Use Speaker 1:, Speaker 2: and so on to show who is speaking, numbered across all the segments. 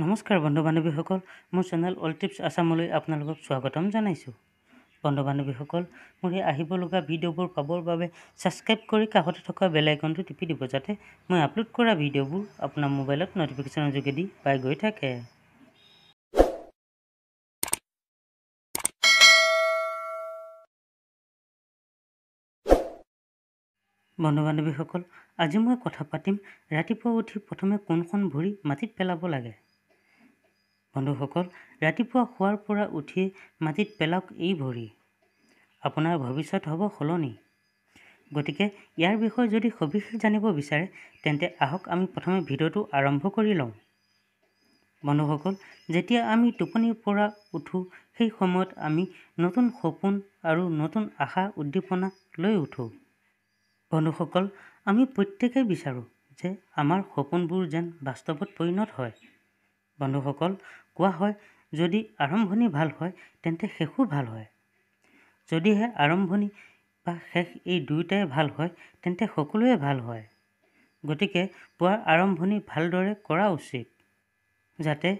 Speaker 1: নমস্কাৰ বন্ধু বান্ধৱীসকল মোৰ চেনেল অল টিপছ আছামলৈ আপোনালোকক স্বাগতম জনাইছোঁ বন্ধু বান্ধৱীসকল মোৰ এই আহিবলগা ভিডিঅ'বোৰ পাবৰ বাবে ছাবস্ক্ৰাইব কৰি কাষতে থকা বেল আইকনটো টিপি দিব যাতে মই আপলোড কৰা ভিডিঅ'বোৰ আপোনাৰ মোবাইলত ন'টিফিকেশ্যনৰ যোগেদি পাই গৈ থাকে বন্ধু বান্ধৱীসকল আজি মই কথা পাতিম ৰাতিপুৱা উঠি প্ৰথমে কোনখন ভৰি মাটিত পেলাব লাগে বন্ধুসকল ৰাতিপুৱা শোৱাৰ পৰা উঠি মাটিত পেলাওক এই ভৰি আপোনাৰ ভৱিষ্যত হ'ব সলনি গতিকে ইয়াৰ বিষয়ে যদি সবিশেষ জানিব বিচাৰে তেন্তে আহক আমি প্ৰথমে ভিডিঅ'টো আৰম্ভ কৰি লওঁ বন্ধুসকল যেতিয়া আমি টোপনিৰ পৰা উঠোঁ সেই সময়ত আমি নতুন সপোন আৰু নতুন আশা উদ্দীপনা লৈ উঠোঁ বন্ধুসকল আমি প্ৰত্যেকেই বিচাৰোঁ যে আমাৰ সপোনবোৰ যেন বাস্তৱত পৰিণত হয় বন্ধুসকল কোৱা হয় যদি আৰম্ভণি ভাল হয় তেন্তে শেষো ভাল হয় যদিহে আৰম্ভণি বা শেষ এই দুয়োটাই ভাল হয় তেন্তে সকলোৱে ভাল হয় গতিকে পুৱাৰ আৰম্ভণি ভালদৰে কৰা উচিত যাতে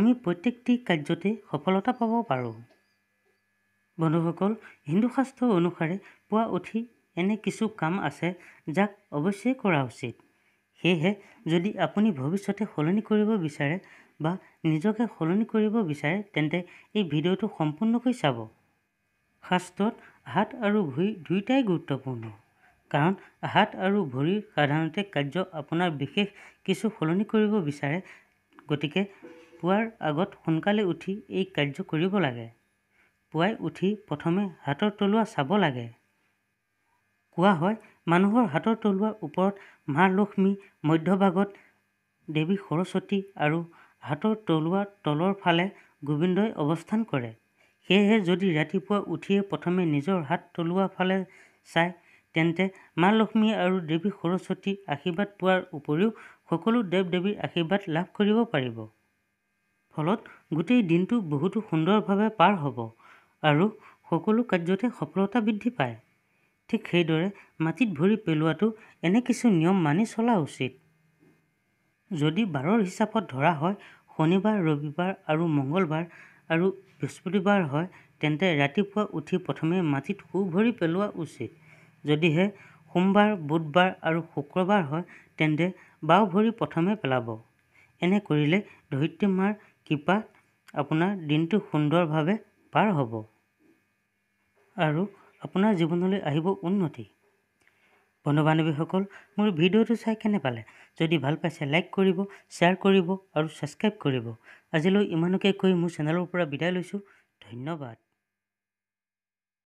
Speaker 1: আমি প্ৰত্যেকটি কাৰ্যতেই সফলতা পাব পাৰোঁ বন্ধুসকল হিন্দু শাস্ত্ৰ অনুসাৰে পুৱা উঠি এনে কিছু কাম আছে যাক অৱশ্যেই কৰা উচিত সেয়েহে যদি আপুনি ভৱিষ্যতে সলনি কৰিব বিচাৰে বা নিজকে সলনি কৰিব বিচাৰে তেন্তে এই ভিডিঅ'টো সম্পূৰ্ণকৈ চাব শাস্ত্ৰত হাত আৰু ভৰি দুয়োটাই গুৰুত্বপূৰ্ণ কাৰণ হাত আৰু ভৰি সাধাৰণতে কাৰ্য আপোনাৰ বিশেষ কিছু সলনি কৰিব বিচাৰে গতিকে পুৱাৰ আগত সোনকালে উঠি এই কাৰ্য কৰিব লাগে পুৱাই উঠি প্ৰথমে হাতৰ তলুৱা চাব লাগে কোৱা হয় মানুহৰ হাতৰ তলুৱাৰ ওপৰত মা লক্ষ্মী মধ্যভাগত দেৱী সৰস্বতী আৰু হাতৰ তলুৱা তলৰ ফালে গোবিন্দই অৱস্থান কৰে সেয়েহে যদি ৰাতিপুৱা উঠিয়ে প্ৰথমে নিজৰ হাত তলুৱা ফালে চায় তেন্তে মা লক্ষ্মী আৰু দেৱী সৰস্বতী আশীৰ্বাদ পোৱাৰ উপৰিও সকলো দেৱ দেৱীৰ আশীৰ্বাদ লাভ কৰিব পাৰিব ফলত গোটেই দিনটো বহুতো সুন্দৰভাৱে পাৰ হ'ব আৰু সকলো কাৰ্যতে সফলতা বৃদ্ধি পায় ঠিক সেইদৰে মাটিত ভৰি পেলোৱাটো এনে কিছু নিয়ম মানি চলা উচিত যদি বাৰৰ হিচাপত ধৰা হয় শনিবাৰ ৰবিবাৰ আৰু মঙলবাৰ আৰু বৃহস্পতিবাৰ হয় তেন্তে ৰাতিপুৱা উঠি প্ৰথমে মাটিত সু ভৰি পেলোৱা উচিত যদিহে সোমবাৰ বুধবাৰ আৰু শুক্ৰবাৰ হয় তেন্তে বাও ভৰি প্ৰথমে পেলাব এনে কৰিলে ধৰিত্ৰী মাৰ কৃপাত আপোনাৰ দিনটো সুন্দৰভাৱে পাৰ হ'ব আৰু আপোনাৰ জীৱনলৈ আহিব উন্নতি বন্ধু বান্ধৱীসকল মোৰ ভিডিঅ'টো চাই কেনে পালে যদি ভাল পাইছে লাইক কৰিব শ্বেয়াৰ কৰিব আৰু ছাবস্ক্ৰাইব কৰিব আজিলৈ ইমানকে কৈ মোৰ চেনেলৰ পৰা বিদায় লৈছোঁ ধন্যবাদ